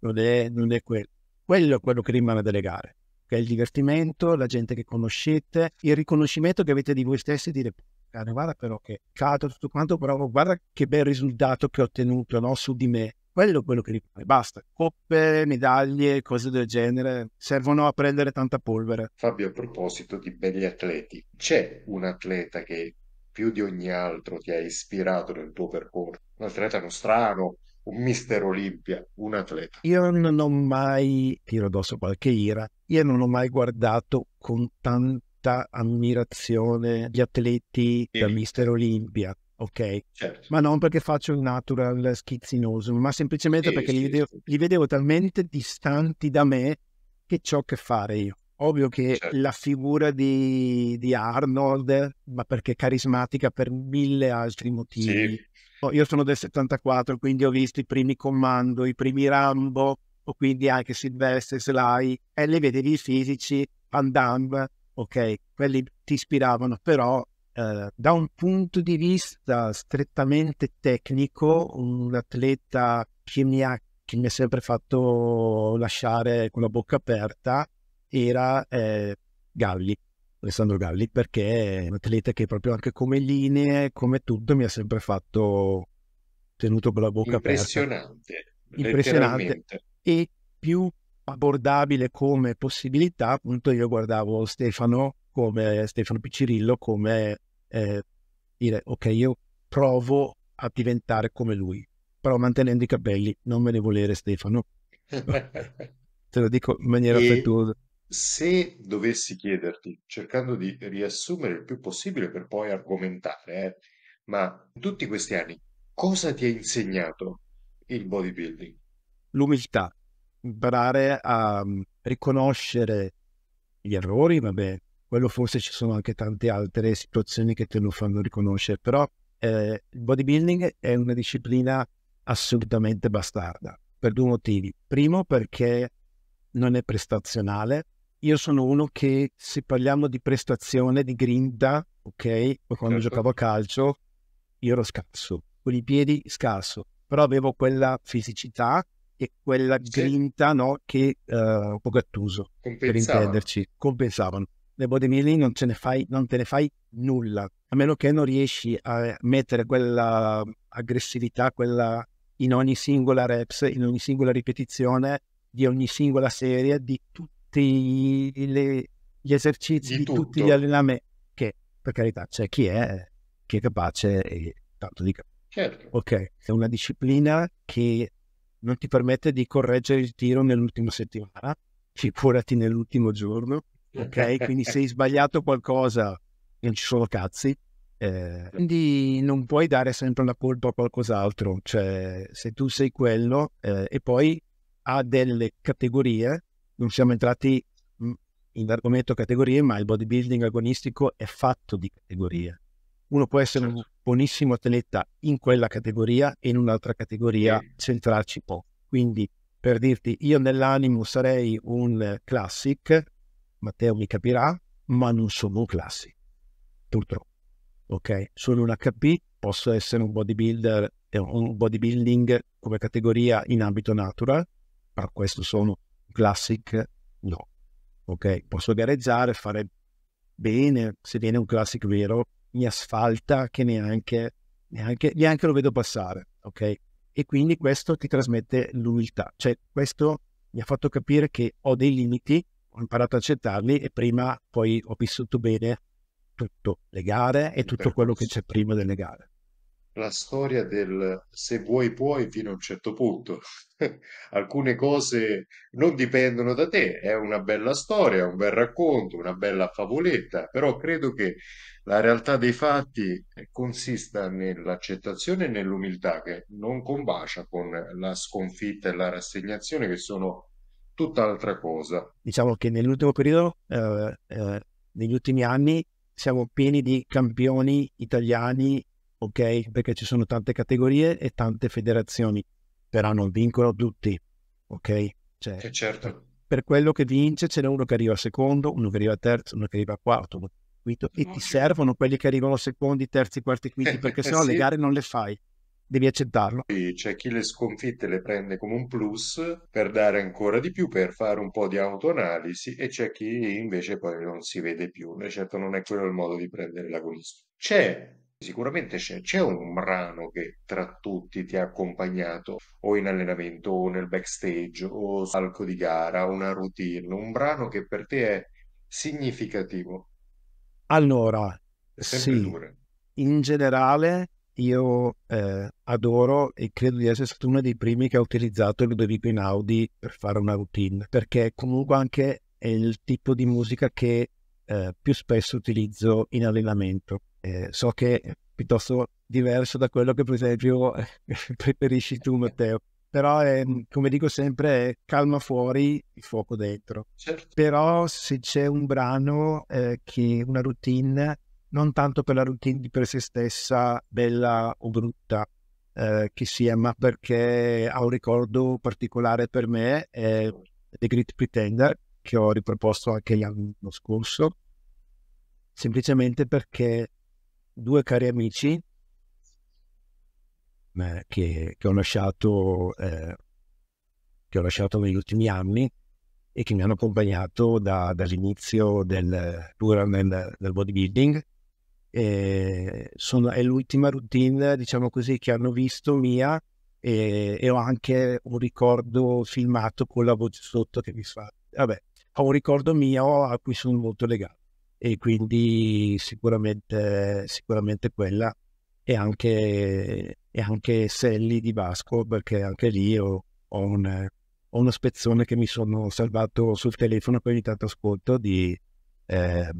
Non è, non è quello. Quello è quello che rimane delle gare, che è il divertimento, la gente che conoscete, il riconoscimento che avete di voi stessi, dire guarda però che cado tutto quanto, però guarda che bel risultato che ho ottenuto no, su di me. Quello è quello che rimane, basta. Coppe, medaglie, cose del genere servono a prendere tanta polvere. Fabio, a proposito di belli atleti, c'è un atleta che più di ogni altro ti ha ispirato nel tuo percorso? Un atleta uno strano, un mister Olimpia, un atleta. Io non ho mai, tiro addosso qualche ira, io non ho mai guardato con tanta ammirazione gli atleti sì. del mister Olimpia. Ok, certo. ma non perché faccio il natural schizzinoso, ma semplicemente sì, perché sì, li, vedevo, li vedevo talmente distanti da me che ciò che fare io. Ovvio che certo. la figura di, di, Arnold, ma perché è carismatica per mille altri motivi. Sì. Oh, io sono del 74, quindi ho visto i primi Commando, i primi Rambo, o quindi anche Sylvester Sly, e le vedevi fisici, Van Damme, ok, quelli ti ispiravano, però eh, da un punto di vista strettamente tecnico, un atleta che mi ha, che mi ha sempre fatto lasciare con la bocca aperta era eh, Galli, Alessandro Galli, perché è un atleta che proprio anche come linee, come tutto, mi ha sempre fatto tenuto con la bocca impressionante, aperta. Impressionante. E più abbordabile come possibilità, appunto io guardavo Stefano come Stefano Piccirillo come eh, dire ok io provo a diventare come lui, però mantenendo i capelli, non me ne volere Stefano. Te lo dico in maniera e se dovessi chiederti, cercando di riassumere il più possibile per poi argomentare, eh, ma in tutti questi anni cosa ti ha insegnato il bodybuilding? L'umiltà, imparare a mm, riconoscere gli errori, vabbè, quello forse ci sono anche tante altre situazioni che te lo fanno riconoscere, però eh, il bodybuilding è una disciplina assolutamente bastarda per due motivi. Primo perché non è prestazionale, io sono uno che se parliamo di prestazione, di grinta, ok, quando certo. giocavo a calcio, io ero scarso, con i piedi scarso, però avevo quella fisicità e quella sì. grinta no, che uh, un po' gattuso, per intenderci, compensavano. Le bodybuilding non, ce ne fai, non te ne fai nulla, a meno che non riesci a mettere quella aggressività, quella in ogni singola reps, in ogni singola ripetizione, di ogni singola serie, di tutti tutti le, gli esercizi, di, di tutti gli allenamenti, che per carità c'è chi è, chi è capace e tanto di capace. Certo. Ok, è una disciplina che non ti permette di correggere il tiro nell'ultima settimana, figurati nell'ultimo giorno, ok? Quindi se hai sbagliato qualcosa non ci sono cazzi, eh, quindi non puoi dare sempre la colpa a qualcos'altro, cioè se tu sei quello eh, e poi ha delle categorie non siamo entrati mm, in argomento categorie, ma il bodybuilding agonistico è fatto di categorie. Uno può essere un certo. buonissimo atleta in quella categoria e in un'altra categoria centrarci poco. Quindi, per dirti, io nell'animo sarei un classic, Matteo mi capirà, ma non sono un classic, purtroppo. Ok? Sono un HP, posso essere un bodybuilder, eh, un bodybuilding come categoria in ambito natural, ma questo sono classic no. Ok, posso gareggiare, fare bene, se viene un classic vero, mi asfalta che neanche, neanche, neanche lo vedo passare. Ok, e quindi questo ti trasmette l'umiltà, cioè questo mi ha fatto capire che ho dei limiti, ho imparato ad accettarli e prima poi ho vissuto bene tutto, le gare e tutto quello che c'è prima delle gare la storia del se vuoi puoi fino a un certo punto. Alcune cose non dipendono da te, è una bella storia, un bel racconto, una bella favoletta, però credo che la realtà dei fatti consista nell'accettazione e nell'umiltà che non combacia con la sconfitta e la rassegnazione che sono tutt'altra cosa. Diciamo che nell'ultimo periodo, eh, eh, negli ultimi anni, siamo pieni di campioni italiani ok? Perché ci sono tante categorie e tante federazioni, però non vincono tutti, ok? Cioè, eh certo. Per quello che vince ce n'è uno che arriva secondo, uno che arriva terzo, uno che arriva quarto, uno quinto, e ti eh. servono quelli che arrivano secondi, terzi, quarti, quinti, perché sennò sì. le gare non le fai devi accettarlo. C'è chi le sconfitte le prende come un plus per dare ancora di più, per fare un po' di autoanalisi e c'è chi invece poi non si vede più. E certo non è quello il modo di prendere l'agonismo. C'è Sicuramente c'è, c'è un brano che tra tutti ti ha accompagnato o in allenamento o nel backstage o salco di gara, una routine, un brano che per te è significativo. Allora, sì, in generale io eh, adoro e credo di essere stato uno dei primi che ha utilizzato il Ludovico Inaudi per fare una routine, perché comunque anche è il tipo di musica che eh, più spesso utilizzo in allenamento eh, so che è piuttosto diverso da quello che per esempio preferisci tu certo. Matteo però è, ehm, come dico sempre calma fuori il fuoco dentro certo. però se c'è un brano eh, che una routine non tanto per la routine di per se stessa bella o brutta eh, che sia ma perché ha un ricordo particolare per me è The Great Pretender che ho riproposto anche l'anno scorso semplicemente perché due cari amici eh, che, che, ho lasciato, eh, che ho lasciato negli ultimi anni e che mi hanno accompagnato da, dall'inizio del, del, del bodybuilding. Sono, è l'ultima routine, diciamo così, che hanno visto mia e, e, ho anche un ricordo filmato con la voce sotto che mi fa. Vabbè, ho un ricordo mio a cui sono molto legato e quindi sicuramente, sicuramente quella e anche, e anche Sally di Vasco perché anche lì ho, ho, un, ho, uno spezzone che mi sono salvato sul telefono poi ogni tanto ascolto di, eh,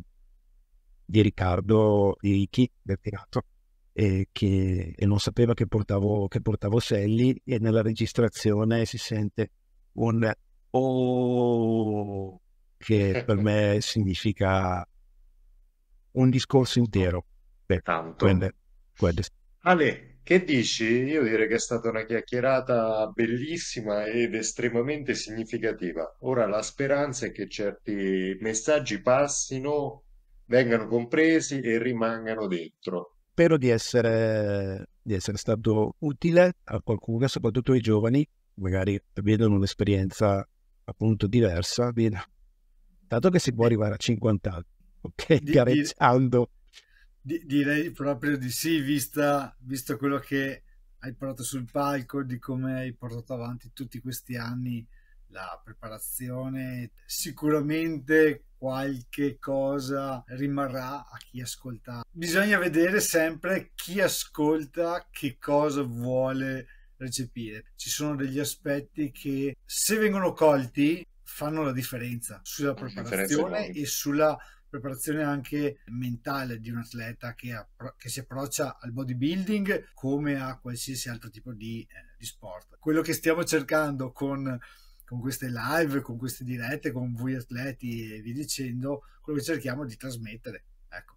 di Riccardo Ichi del Pirato e che e non sapeva che portavo, che portavo Sally e nella registrazione si sente un oh che per me significa un discorso intero. Beh, Tanto. Quelle, quelle. Ale, che dici? Io direi che è stata una chiacchierata bellissima ed estremamente significativa. Ora la speranza è che certi messaggi passino, vengano compresi e rimangano dentro. Spero di essere, di essere stato utile a qualcuno, soprattutto ai giovani, magari vedono un'esperienza appunto diversa, vedono. che si può eh. arrivare a 50 anni ok, di, gareggiando. Di, direi proprio di sì, vista, visto quello che hai portato sul palco, di come hai portato avanti tutti questi anni la preparazione. Sicuramente qualche cosa rimarrà a chi ascolta. Bisogna vedere sempre chi ascolta che cosa vuole recepire. Ci sono degli aspetti che se vengono colti fanno la differenza sulla preparazione differenza e sulla preparazione anche mentale di un atleta che, appro- che si approccia al bodybuilding come a qualsiasi altro tipo di, eh, di sport. Quello che stiamo cercando con con queste live, con queste dirette, con voi atleti e vi dicendo, quello che cerchiamo di trasmettere. Ecco,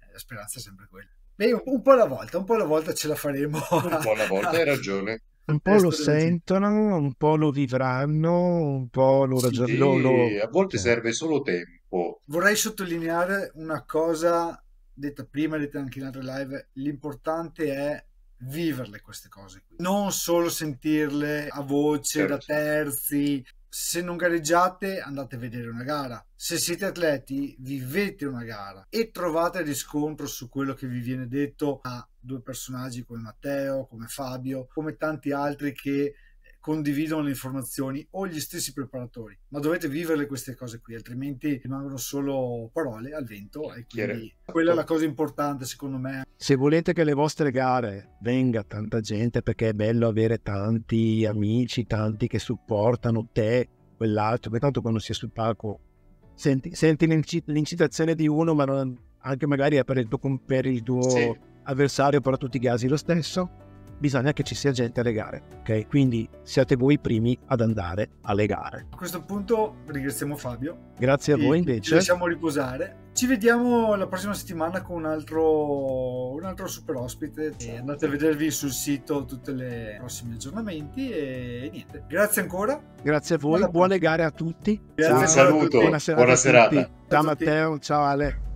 eh, la speranza è sempre quella. Beh, un, un po' alla volta, un po' alla volta ce la faremo. Un po' alla volta, hai ragione. Un po' lo sentono, un po' lo vivranno, un po' lo ragionano. Sì, lo... A volte cioè. serve solo tempo gruppo. Oh. Vorrei sottolineare una cosa detta prima, detta anche in altre live, l'importante è viverle queste cose, non solo sentirle a voce certo. da certo. terzi. Se non gareggiate, andate a vedere una gara. Se siete atleti, vivete una gara e trovate riscontro su quello che vi viene detto a due personaggi come Matteo, come Fabio, come tanti altri che condividono le informazioni o gli stessi preparatori, ma dovete vivere queste cose qui, altrimenti rimangono solo parole al vento e quindi quella è la cosa importante secondo me. Se volete che le vostre gare venga tanta gente perché è bello avere tanti amici, tanti che supportano te, quell'altro, perché tanto quando si è sul palco senti, senti l'incitazione di uno, ma non, anche magari è per il tuo, per il tuo sì. avversario, però tu ti gasi lo stesso bisogna che ci sia gente alle gare, ok? Quindi siate voi i primi ad andare alle gare. A questo punto ringraziamo Fabio. Grazie a voi invece. Ci lasciamo riposare. Ci vediamo la prossima settimana con un altro, un altro super ospite. E andate a vedervi sul sito tutti i prossimi aggiornamenti e niente. Grazie ancora. Grazie a voi, buona, buone gare a tutti. Grazie, ciao, un saluto. Buona serata. Buona serata. Ciao Matteo, ciao Ale.